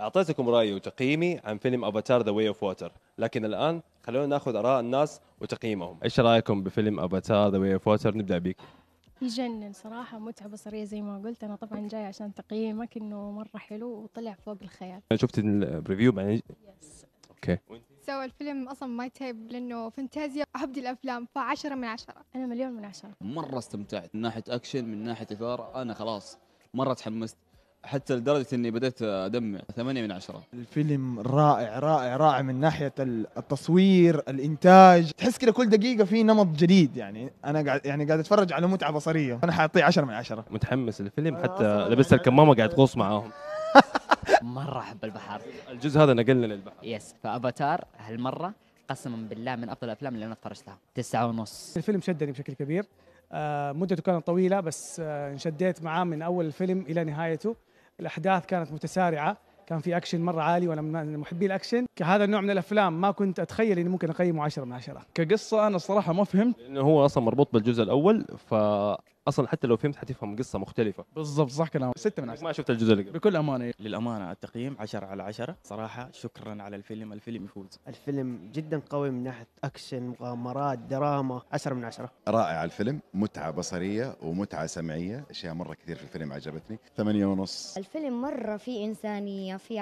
اعطيتكم رايي وتقييمي عن فيلم افاتار ذا واي اوف ووتر لكن الان خلونا ناخذ اراء الناس وتقييمهم ايش رايكم بفيلم افاتار ذا واي اوف ووتر نبدا بك يجنن صراحة متعة بصرية زي ما قلت أنا طبعا جاي عشان تقييمك إنه مرة حلو وطلع فوق الخيال شفت البريفيو بعدين يس أوكي سوى الفيلم أصلا ما تيب لأنه فانتازيا أحب الأفلام فعشرة من عشرة أنا مليون من عشرة مرة استمتعت من ناحية أكشن من ناحية إثارة أنا خلاص مرة تحمست حتى لدرجه اني بدأت ادمع ثمانية من عشرة الفيلم رائع رائع رائع من ناحيه التصوير الانتاج تحس كده كل دقيقه في نمط جديد يعني انا قاعد يعني قاعد اتفرج على متعه بصريه انا حاعطيه 10 من عشرة متحمس للفيلم آه، حتى لبست الكمامه قاعد تغوص معاهم مره احب البحر الجزء هذا نقلنا للبحر يس فافاتار هالمره قسما بالله من افضل الافلام اللي انا لها تسعة ونص الفيلم شدني بشكل كبير آه، مدته كانت طويله بس آه، انشديت معاه من اول الفيلم الى نهايته الاحداث كانت متسارعه كان في اكشن مره عالي وانا من محبي الاكشن كهذا النوع من الافلام ما كنت اتخيل اني ممكن اقيمه 10 من 10 كقصه انا الصراحه ما فهمت انه هو اصلا مربوط بالجزء الاول ف اصلا حتى لو فهمت حتفهم قصه مختلفه بالضبط صح كلامك ستة من عشرة ما شفت الجزء اللي قبل بكل امانه للامانه التقييم 10 على 10 صراحه شكرا على الفيلم الفيلم يفوز الفيلم جدا قوي من ناحيه اكشن مغامرات دراما 10 من 10 رائع الفيلم متعه بصريه ومتعه سمعيه اشياء مره كثير في الفيلم عجبتني ثمانية ونص الفيلم مره فيه انسانيه فيه